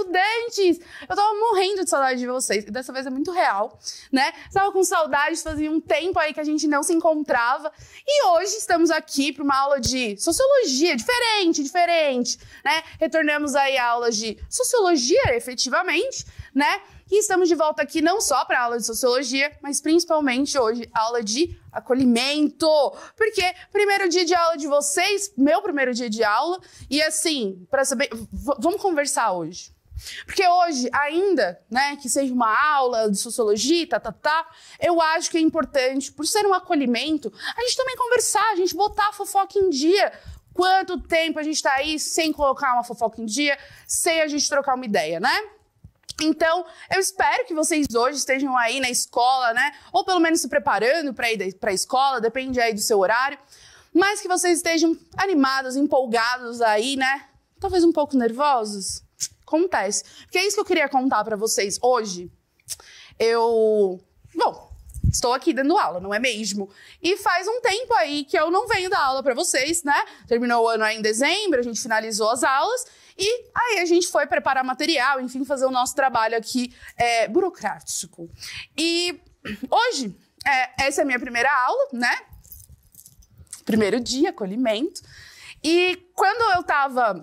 estudantes! Eu tava morrendo de saudade de vocês. E dessa vez é muito real, né? Estava com saudades, fazia um tempo aí que a gente não se encontrava. E hoje estamos aqui para uma aula de sociologia, diferente, diferente, né? Retornamos aí a aula de sociologia, efetivamente, né? E estamos de volta aqui não só para aula de sociologia, mas principalmente hoje aula de acolhimento. Porque primeiro dia de aula de vocês, meu primeiro dia de aula, e assim, para saber, vamos conversar hoje. Porque hoje, ainda, né, que seja uma aula de sociologia, tá, tá, tá, eu acho que é importante, por ser um acolhimento, a gente também conversar, a gente botar a fofoca em dia. Quanto tempo a gente está aí sem colocar uma fofoca em dia, sem a gente trocar uma ideia, né? Então, eu espero que vocês hoje estejam aí na escola, né? Ou pelo menos se preparando para ir para a escola, depende aí do seu horário. Mas que vocês estejam animados, empolgados aí, né? Talvez um pouco nervosos acontece. Porque é isso que eu queria contar para vocês hoje. Eu. Bom, estou aqui dando aula, não é mesmo? E faz um tempo aí que eu não venho dar aula para vocês, né? Terminou o ano aí em dezembro, a gente finalizou as aulas e aí a gente foi preparar material, enfim, fazer o nosso trabalho aqui é, burocrático. E hoje, é, essa é a minha primeira aula, né? Primeiro dia, acolhimento. E quando eu estava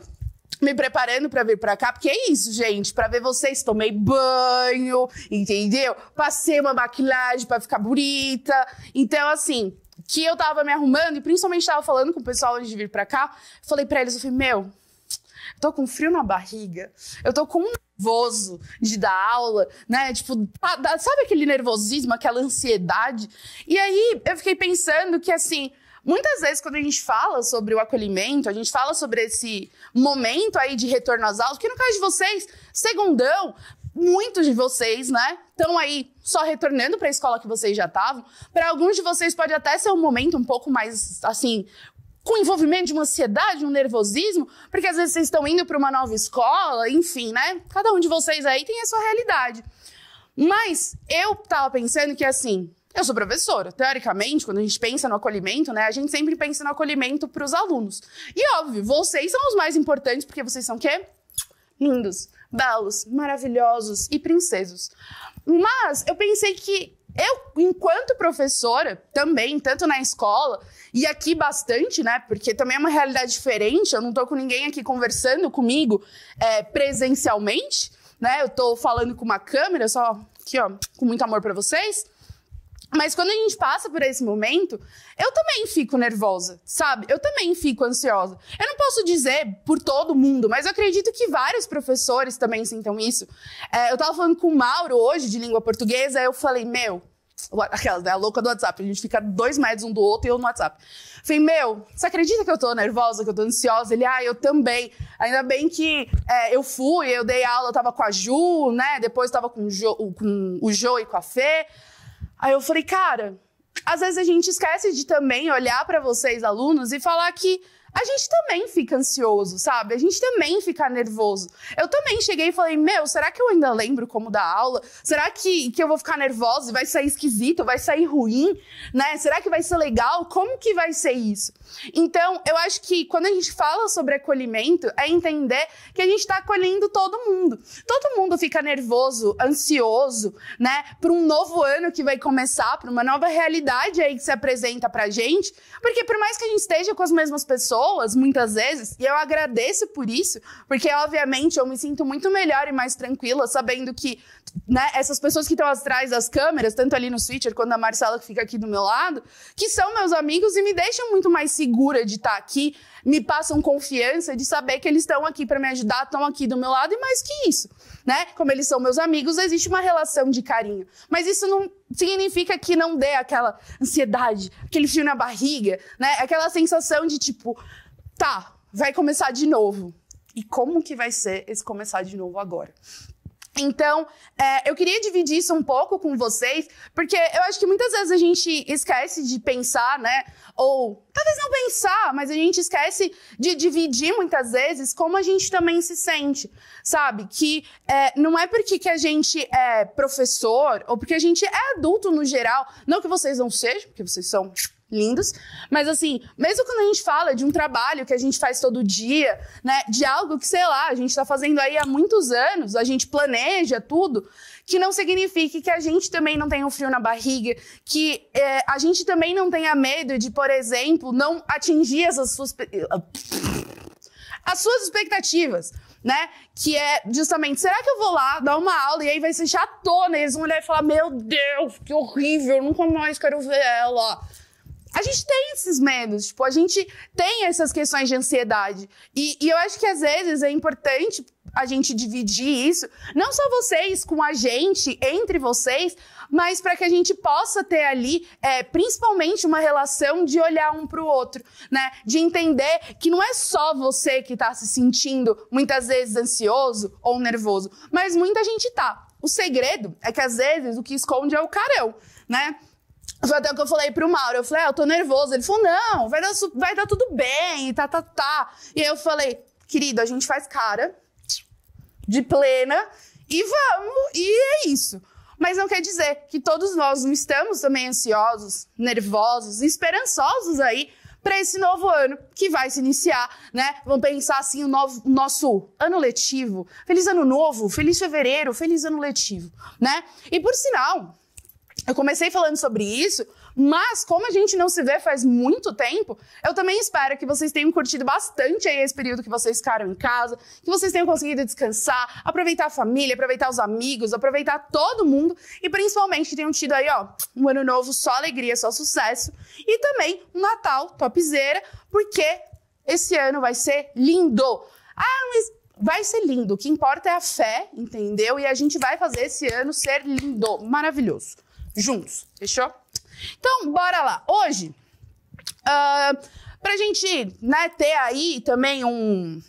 me preparando para vir para cá, porque é isso, gente, para ver vocês, tomei banho, entendeu? Passei uma maquilagem para ficar bonita. Então, assim, que eu tava me arrumando e principalmente tava falando com o pessoal antes de vir para cá, falei para eles, eu falei: "Meu, eu tô com frio na barriga, eu tô com um nervoso de dar aula, né? Tipo, tá, sabe aquele nervosismo, aquela ansiedade? E aí eu fiquei pensando que assim, Muitas vezes, quando a gente fala sobre o acolhimento, a gente fala sobre esse momento aí de retorno às aulas, que no caso de vocês, segundão, muitos de vocês, né, estão aí só retornando para a escola que vocês já estavam. Para alguns de vocês pode até ser um momento um pouco mais assim, com envolvimento de uma ansiedade, um nervosismo, porque às vezes vocês estão indo para uma nova escola, enfim, né? Cada um de vocês aí tem a sua realidade. Mas eu tava pensando que assim, eu sou professora. Teoricamente, quando a gente pensa no acolhimento, né, a gente sempre pensa no acolhimento para os alunos. E óbvio, vocês são os mais importantes porque vocês são o quê? Lindos, belos, maravilhosos e princesos. Mas eu pensei que eu, enquanto professora, também, tanto na escola e aqui bastante, né? Porque também é uma realidade diferente. Eu não tô com ninguém aqui conversando comigo é, presencialmente, né? Eu tô falando com uma câmera, só aqui, ó, com muito amor para vocês. Mas quando a gente passa por esse momento, eu também fico nervosa, sabe? Eu também fico ansiosa. Eu não posso dizer por todo mundo, mas eu acredito que vários professores também sintam isso. É, eu tava falando com o Mauro hoje, de língua portuguesa, eu falei, meu, aquela é né, a louca do WhatsApp, a gente fica dois metros um do outro e eu no WhatsApp. Falei, meu, você acredita que eu tô nervosa, que eu tô ansiosa? Ele, ah, eu também. Ainda bem que é, eu fui, eu dei aula, eu tava com a Ju, né? Depois tava com o, jo, com o Jo e com a Fê. Aí eu falei, cara, às vezes a gente esquece de também olhar para vocês, alunos, e falar que a gente também fica ansioso, sabe? A gente também fica nervoso. Eu também cheguei e falei: Meu, será que eu ainda lembro como dar aula? Será que, que eu vou ficar nervosa e vai sair esquisito? Vai sair ruim? Né? Será que vai ser legal? Como que vai ser isso? Então, eu acho que quando a gente fala sobre acolhimento, é entender que a gente está acolhendo todo mundo. Todo mundo fica nervoso, ansioso, né? Para um novo ano que vai começar, para uma nova realidade aí que se apresenta para gente. Porque por mais que a gente esteja com as mesmas pessoas, pessoas, muitas vezes, e eu agradeço por isso, porque obviamente eu me sinto muito melhor e mais tranquila sabendo que né, essas pessoas que estão atrás das câmeras, tanto ali no Twitter quanto a Marcela que fica aqui do meu lado, que são meus amigos e me deixam muito mais segura de estar tá aqui me passam confiança de saber que eles estão aqui para me ajudar, estão aqui do meu lado e mais que isso, né? Como eles são meus amigos, existe uma relação de carinho. Mas isso não significa que não dê aquela ansiedade, aquele frio na barriga, né? Aquela sensação de tipo, tá, vai começar de novo. E como que vai ser esse começar de novo agora? Então, é, eu queria dividir isso um pouco com vocês, porque eu acho que muitas vezes a gente esquece de pensar, né? Ou talvez não pensar, mas a gente esquece de dividir muitas vezes como a gente também se sente, sabe? Que é, não é porque que a gente é professor ou porque a gente é adulto no geral, não que vocês não sejam, porque vocês são lindos. Mas assim, mesmo quando a gente fala de um trabalho que a gente faz todo dia, né, de algo que, sei lá, a gente está fazendo aí há muitos anos, a gente planeja tudo, que não signifique que a gente também não tenha um frio na barriga, que é, a gente também não tenha medo de, por exemplo, não atingir essas suas as suas expectativas, né? Que é justamente, será que eu vou lá dar uma aula e aí vai ser chatona, eles vão olhar e falar: "Meu Deus, que horrível, nunca mais quero ver ela". A gente tem esses medos, tipo, a gente tem essas questões de ansiedade. E, e eu acho que às vezes é importante a gente dividir isso, não só vocês com a gente, entre vocês, mas para que a gente possa ter ali, é, principalmente, uma relação de olhar um para o outro, né? De entender que não é só você que está se sentindo muitas vezes ansioso ou nervoso, mas muita gente tá. O segredo é que às vezes o que esconde é o carão, né? Foi até o que eu falei pro Mauro. Eu falei, ah, eu tô nervoso. Ele falou, não, vai dar, vai dar tudo bem, tá, tá, tá. E aí eu falei, querido, a gente faz cara de plena e vamos, e é isso. Mas não quer dizer que todos nós não estamos também ansiosos, nervosos, esperançosos aí para esse novo ano que vai se iniciar, né? Vamos pensar assim o, novo, o nosso ano letivo. Feliz ano novo, feliz fevereiro, feliz ano letivo, né? E por sinal, eu comecei falando sobre isso, mas como a gente não se vê faz muito tempo, eu também espero que vocês tenham curtido bastante aí esse período que vocês ficaram em casa, que vocês tenham conseguido descansar, aproveitar a família, aproveitar os amigos, aproveitar todo mundo e principalmente tenham tido aí, ó, um ano novo só alegria, só sucesso e também um Natal topzera, porque esse ano vai ser lindo. Ah, mas vai ser lindo. O que importa é a fé, entendeu? E a gente vai fazer esse ano ser lindo, maravilhoso juntos, fechou? Então, bora lá. Hoje, uh, pra gente né, ter aí também um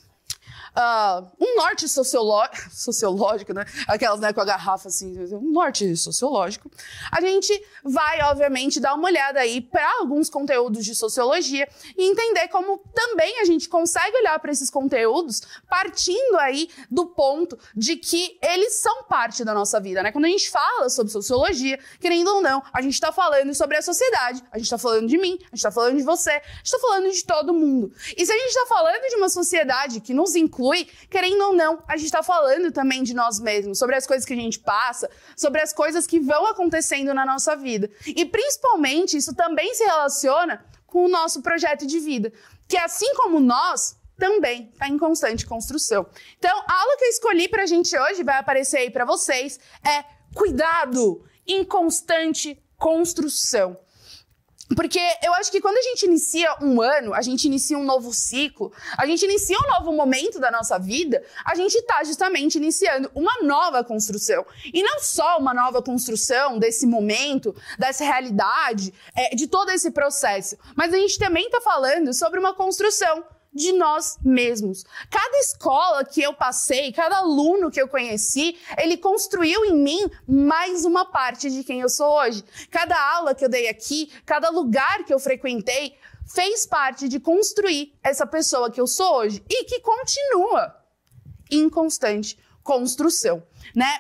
uh, um norte sociológico, né? Aquelas né, com a garrafa assim, um norte sociológico. A gente vai, obviamente, dar uma olhada aí para alguns conteúdos de sociologia e entender como também a gente consegue olhar para esses conteúdos partindo aí do ponto de que eles são parte da nossa vida, né? Quando a gente fala sobre sociologia, querendo ou não, a gente está falando sobre a sociedade, a gente está falando de mim, a gente está falando de você, a gente está falando de todo mundo. E se a gente está falando de uma sociedade que nos inclui, evolui, querendo ou não, a gente está falando também de nós mesmos, sobre as coisas que a gente passa, sobre as coisas que vão acontecendo na nossa vida. E principalmente, isso também se relaciona com o nosso projeto de vida, que assim como nós, também está em constante construção. Então, a aula que eu escolhi para a gente hoje, vai aparecer aí para vocês, é cuidado em constante construção. Porque eu acho que quando a gente inicia um ano, a gente inicia um novo ciclo, a gente inicia um novo momento da nossa vida, a gente está justamente iniciando uma nova construção. E não só uma nova construção desse momento, dessa realidade, é, de todo esse processo, mas a gente também está falando sobre uma construção de nós mesmos. Cada escola que eu passei, cada aluno que eu conheci, ele construiu em mim mais uma parte de quem eu sou hoje. Cada aula que eu dei aqui, cada lugar que eu frequentei, fez parte de construir essa pessoa que eu sou hoje e que continua em constante construção, né?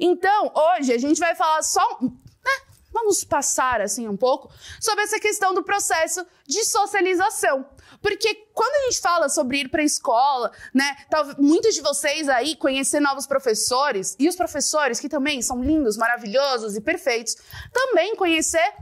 Então, hoje a gente vai falar só, né? Vamos passar assim um pouco sobre essa questão do processo de socialização. Porque quando a gente fala sobre ir para a escola, né? Talvez muitos de vocês aí conhecer novos professores e os professores que também são lindos, maravilhosos e perfeitos, também conhecer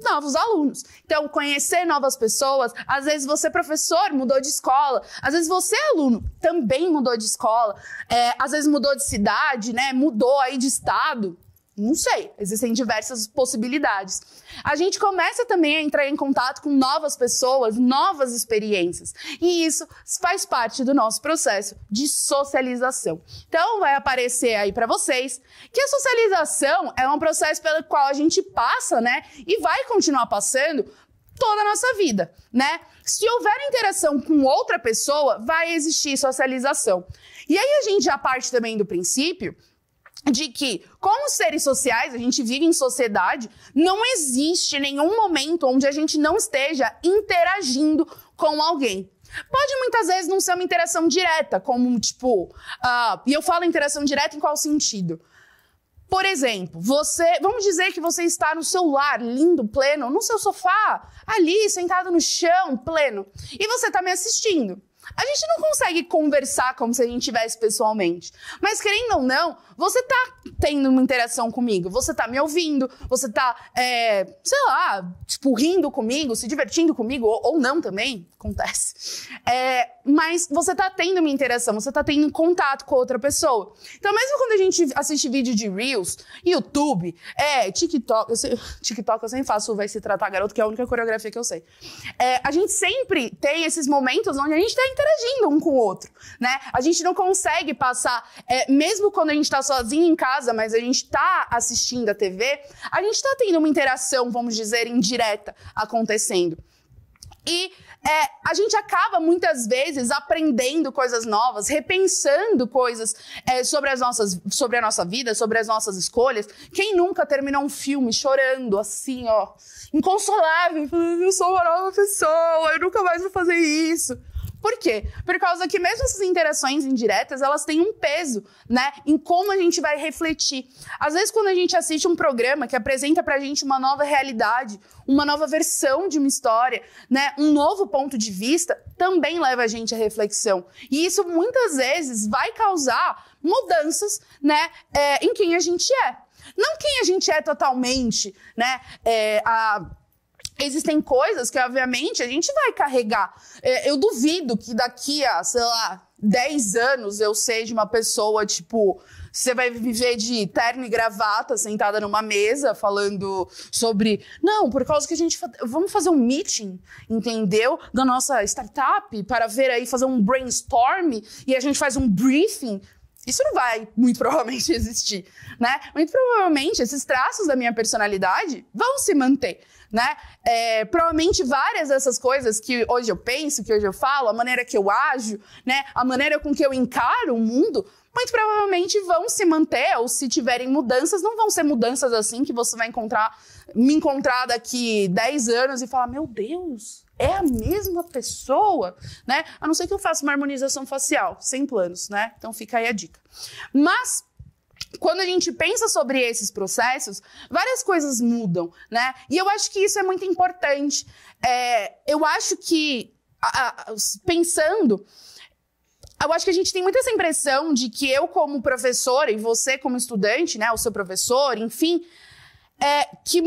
novos alunos. Então, conhecer novas pessoas. Às vezes você, professor, mudou de escola. Às vezes você, aluno, também mudou de escola. É, às vezes mudou de cidade, né? Mudou aí de estado. Não sei, existem diversas possibilidades. A gente começa também a entrar em contato com novas pessoas, novas experiências, e isso faz parte do nosso processo de socialização. Então, vai aparecer aí para vocês que a socialização é um processo pelo qual a gente passa, né, e vai continuar passando toda a nossa vida, né? Se houver interação com outra pessoa, vai existir socialização. E aí a gente já parte também do princípio de que, como seres sociais, a gente vive em sociedade, não existe nenhum momento onde a gente não esteja interagindo com alguém. Pode muitas vezes não ser uma interação direta, como tipo. Uh, e eu falo interação direta em qual sentido? Por exemplo, você. Vamos dizer que você está no seu lar, lindo, pleno, no seu sofá, ali, sentado no chão, pleno, e você está me assistindo. A gente não consegue conversar como se a gente tivesse pessoalmente. Mas querendo ou não, você tá tendo uma interação comigo. Você tá me ouvindo, você tá, é, sei lá, tipo, rindo comigo, se divertindo comigo, ou, ou não também, acontece. É, mas você tá tendo uma interação, você tá tendo um contato com outra pessoa. Então, mesmo quando a gente assiste vídeo de Reels, YouTube, é, TikTok, eu sei, TikTok eu sempre faço Vai Se Tratar Garoto, que é a única coreografia que eu sei. É, a gente sempre tem esses momentos onde a gente tá interagindo um com o outro, né? A gente não consegue passar, é, mesmo quando a gente está sozinho em casa, mas a gente está assistindo a TV, a gente está tendo uma interação, vamos dizer, indireta acontecendo. E é, a gente acaba muitas vezes aprendendo coisas novas, repensando coisas é, sobre, as nossas, sobre a nossa vida, sobre as nossas escolhas. Quem nunca terminou um filme chorando assim, ó, inconsolável, falando, eu sou uma nova pessoa, eu nunca mais vou fazer isso. Por quê? Por causa que mesmo essas interações indiretas, elas têm um peso, né, em como a gente vai refletir. Às vezes quando a gente assiste um programa que apresenta pra gente uma nova realidade, uma nova versão de uma história, né, um novo ponto de vista, também leva a gente à reflexão. E isso muitas vezes vai causar mudanças, né, é, em quem a gente é. Não quem a gente é totalmente, né, é, a existem coisas que, obviamente, a gente vai carregar. É, eu duvido que daqui a, sei lá, 10 anos eu seja uma pessoa, tipo, você vai viver de terno e gravata, sentada numa mesa, falando sobre. Não, por causa que a gente. Vamos fazer um meeting, entendeu? Da nossa startup, para ver aí, fazer um brainstorm e a gente faz um briefing. Isso não vai, muito provavelmente, existir, né? Muito provavelmente, esses traços da minha personalidade vão se manter né? É, provavelmente várias dessas coisas que hoje eu penso, que hoje eu falo, a maneira que eu ajo, né? A maneira com que eu encaro o mundo, muito provavelmente vão se manter, ou se tiverem mudanças, não vão ser mudanças assim que você vai encontrar, me encontrar daqui 10 anos e falar: meu Deus, é a mesma pessoa, né? A não ser que eu faça uma harmonização facial, sem planos, né? Então fica aí a dica. Mas quando a gente pensa sobre esses processos, várias coisas mudam, né? E eu acho que isso é muito importante. É, eu acho que, a, a, pensando, eu acho que a gente tem muito essa impressão de que eu, como professora, e você, como estudante, né, o seu professor, enfim, é, que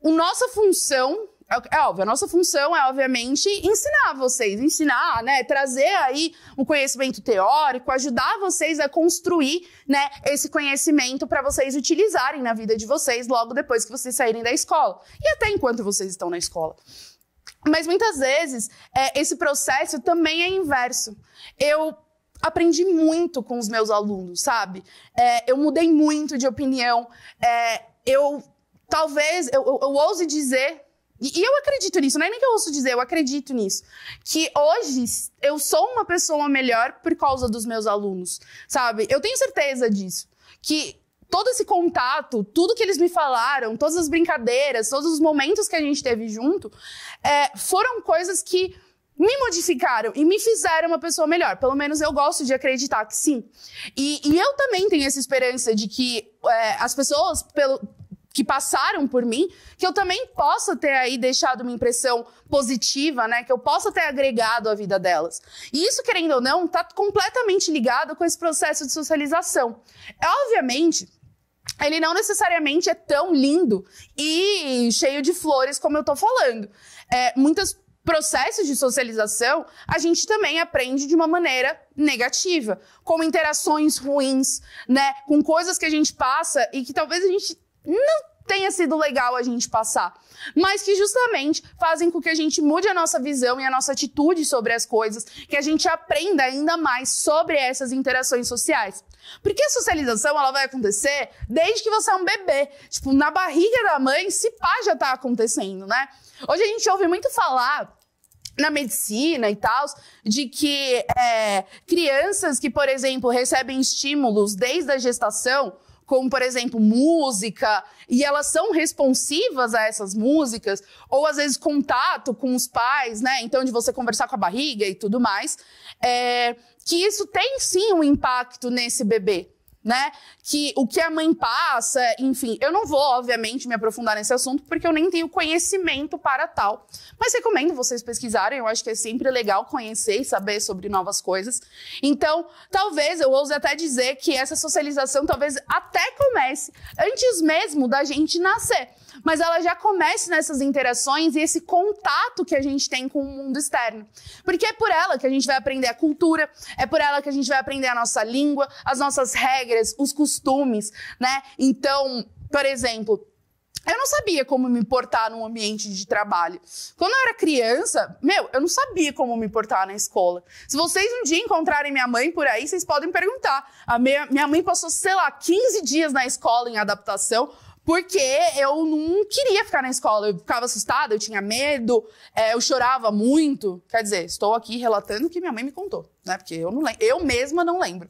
o nossa função é, é, óbvio, a nossa função é, obviamente, ensinar vocês, ensinar, né? Trazer aí um conhecimento teórico, ajudar vocês a construir, né, esse conhecimento para vocês utilizarem na vida de vocês logo depois que vocês saírem da escola. E até enquanto vocês estão na escola. Mas muitas vezes é, esse processo também é inverso. Eu aprendi muito com os meus alunos, sabe? É, eu mudei muito de opinião. É, eu talvez, eu, eu, eu ouse dizer e, e eu acredito nisso, não é nem que eu ouço dizer, eu acredito nisso. Que hoje eu sou uma pessoa melhor por causa dos meus alunos, sabe? Eu tenho certeza disso. Que todo esse contato, tudo que eles me falaram, todas as brincadeiras, todos os momentos que a gente teve junto, é, foram coisas que me modificaram e me fizeram uma pessoa melhor. Pelo menos eu gosto de acreditar que sim. E, e eu também tenho essa esperança de que é, as pessoas, pelo, que passaram por mim, que eu também possa ter aí deixado uma impressão positiva, né? Que eu possa ter agregado à vida delas. E isso, querendo ou não, está completamente ligado com esse processo de socialização. É, obviamente, ele não necessariamente é tão lindo e cheio de flores como eu estou falando. É, muitos processos de socialização a gente também aprende de uma maneira negativa, com interações ruins, né? Com coisas que a gente passa e que talvez a gente não tenha sido legal a gente passar, mas que justamente fazem com que a gente mude a nossa visão e a nossa atitude sobre as coisas, que a gente aprenda ainda mais sobre essas interações sociais. Porque a socialização ela vai acontecer desde que você é um bebê, tipo, na barriga da mãe, se pá já está acontecendo, né? Hoje a gente ouve muito falar na medicina e tal, de que é, crianças que, por exemplo, recebem estímulos desde a gestação, como por exemplo música, e elas são responsivas a essas músicas, ou às vezes contato com os pais, né? Então, de você conversar com a barriga e tudo mais, é, que isso tem sim um impacto nesse bebê né? Que o que a mãe passa, enfim, eu não vou, obviamente, me aprofundar nesse assunto, porque eu nem tenho conhecimento para tal. Mas recomendo vocês pesquisarem, eu acho que é sempre legal conhecer e saber sobre novas coisas. Então, talvez, eu ouse até dizer que essa socialização talvez até comece antes mesmo da gente nascer mas ela já começa nessas interações e esse contato que a gente tem com o mundo externo. Porque é por ela que a gente vai aprender a cultura, é por ela que a gente vai aprender a nossa língua, as nossas regras, os costumes, né? Então, por exemplo, eu não sabia como me portar num ambiente de trabalho. Quando eu era criança, meu, eu não sabia como me portar na escola. Se vocês um dia encontrarem minha mãe por aí, vocês podem perguntar. A minha, minha mãe passou, sei lá, 15 dias na escola em adaptação porque eu não queria ficar na escola. Eu ficava assustada, eu tinha medo, é, eu chorava muito. Quer dizer, estou aqui relatando o que minha mãe me contou, né? Porque eu não lembro, eu mesma não lembro.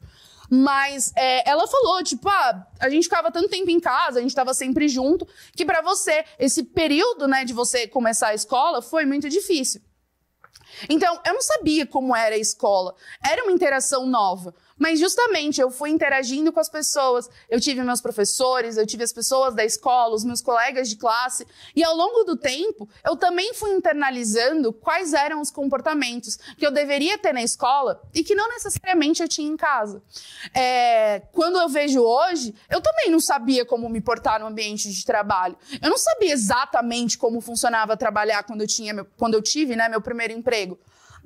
Mas é, ela falou, tipo, ah, a gente ficava tanto tempo em casa, a gente estava sempre junto, que para você, esse período, né, de você começar a escola foi muito difícil. Então, eu não sabia como era a escola. Era uma interação nova. Mas justamente eu fui interagindo com as pessoas, eu tive meus professores, eu tive as pessoas da escola, os meus colegas de classe, e ao longo do tempo eu também fui internalizando quais eram os comportamentos que eu deveria ter na escola e que não necessariamente eu tinha em casa. É, quando eu vejo hoje, eu também não sabia como me portar no ambiente de trabalho. Eu não sabia exatamente como funcionava trabalhar quando eu, tinha, quando eu tive né, meu primeiro emprego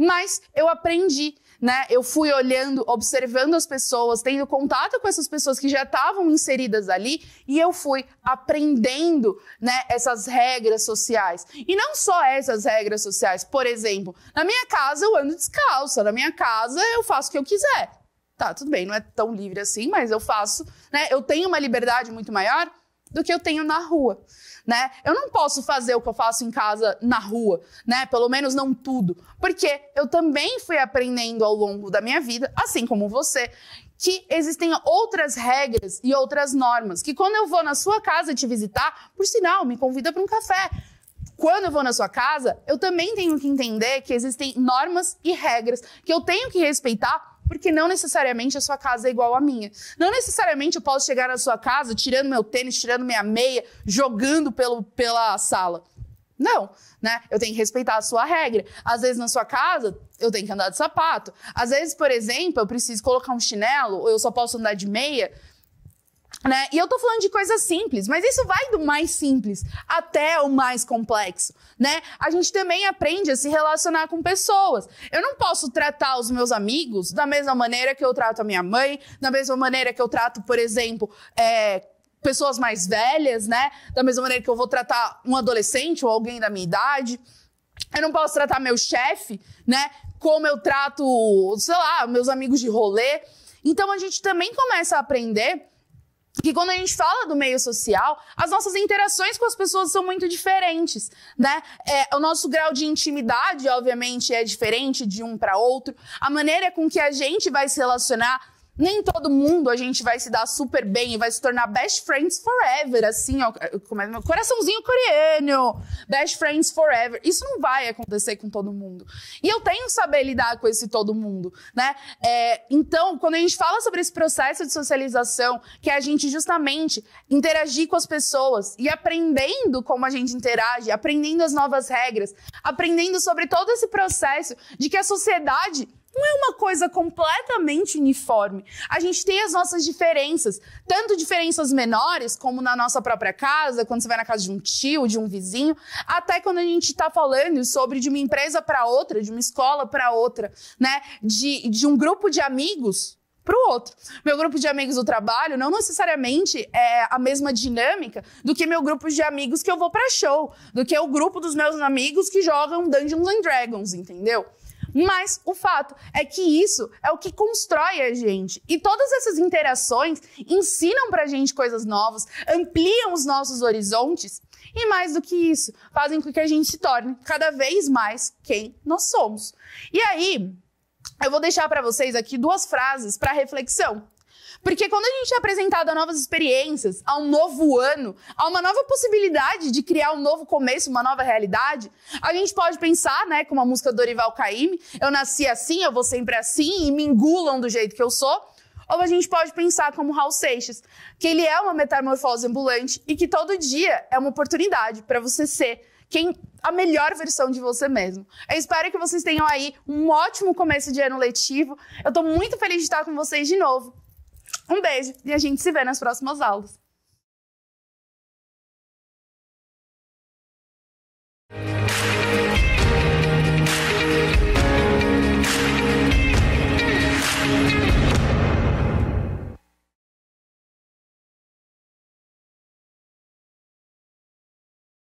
mas eu aprendi né? Eu fui olhando, observando as pessoas, tendo contato com essas pessoas que já estavam inseridas ali e eu fui aprendendo, né, essas regras sociais. E não só essas regras sociais, por exemplo, na minha casa eu ando descalça, na minha casa eu faço o que eu quiser. Tá, tudo bem, não é tão livre assim, mas eu faço, né? Eu tenho uma liberdade muito maior do que eu tenho na rua né? Eu não posso fazer o que eu faço em casa na rua, né? Pelo menos não tudo, porque eu também fui aprendendo ao longo da minha vida, assim como você, que existem outras regras e outras normas, que quando eu vou na sua casa te visitar, por sinal, me convida para um café. Quando eu vou na sua casa, eu também tenho que entender que existem normas e regras que eu tenho que respeitar porque não necessariamente a sua casa é igual à minha. Não necessariamente eu posso chegar na sua casa tirando meu tênis, tirando minha meia, jogando pelo, pela sala. Não, né? Eu tenho que respeitar a sua regra. Às vezes na sua casa eu tenho que andar de sapato. Às vezes, por exemplo, eu preciso colocar um chinelo ou eu só posso andar de meia né? E eu tô falando de coisas simples, mas isso vai do mais simples até o mais complexo, né? A gente também aprende a se relacionar com pessoas. Eu não posso tratar os meus amigos da mesma maneira que eu trato a minha mãe, da mesma maneira que eu trato, por exemplo, é, pessoas mais velhas, né? Da mesma maneira que eu vou tratar um adolescente ou alguém da minha idade. Eu não posso tratar meu chefe, né? Como eu trato, sei lá, meus amigos de rolê. Então a gente também começa a aprender que quando a gente fala do meio social, as nossas interações com as pessoas são muito diferentes, né? É, o nosso grau de intimidade, obviamente, é diferente de um para outro. A maneira com que a gente vai se relacionar nem todo mundo a gente vai se dar super bem e vai se tornar best friends forever, assim, ó, como é meu coraçãozinho coreano, best friends forever. Isso não vai acontecer com todo mundo. E eu tenho que saber lidar com esse todo mundo, né? É, então, quando a gente fala sobre esse processo de socialização, que é a gente justamente interagir com as pessoas e aprendendo como a gente interage, aprendendo as novas regras, aprendendo sobre todo esse processo de que a sociedade não é uma coisa completamente uniforme. A gente tem as nossas diferenças, tanto diferenças menores, como na nossa própria casa, quando você vai na casa de um tio, de um vizinho, até quando a gente está falando sobre de uma empresa para outra, de uma escola para outra, né? De, de um grupo de amigos para o outro. Meu grupo de amigos do trabalho não necessariamente é a mesma dinâmica do que meu grupo de amigos que eu vou para show, do que o grupo dos meus amigos que jogam Dungeons and Dragons, entendeu? Mas o fato é que isso é o que constrói a gente. E todas essas interações ensinam pra gente coisas novas, ampliam os nossos horizontes e mais do que isso, fazem com que a gente se torne cada vez mais quem nós somos. E aí, eu vou deixar para vocês aqui duas frases para reflexão. Porque quando a gente é apresentado a novas experiências, a um novo ano, a uma nova possibilidade de criar um novo começo, uma nova realidade, a gente pode pensar, né, como a música do Dorival Caymmi, eu nasci assim, eu vou sempre assim e me engulam do jeito que eu sou. Ou a gente pode pensar como Raul Seixas, que ele é uma metamorfose ambulante e que todo dia é uma oportunidade para você ser quem a melhor versão de você mesmo. Eu espero que vocês tenham aí um ótimo começo de ano letivo. Eu estou muito feliz de estar com vocês de novo. Um beijo e a gente se vê nas próximas aulas.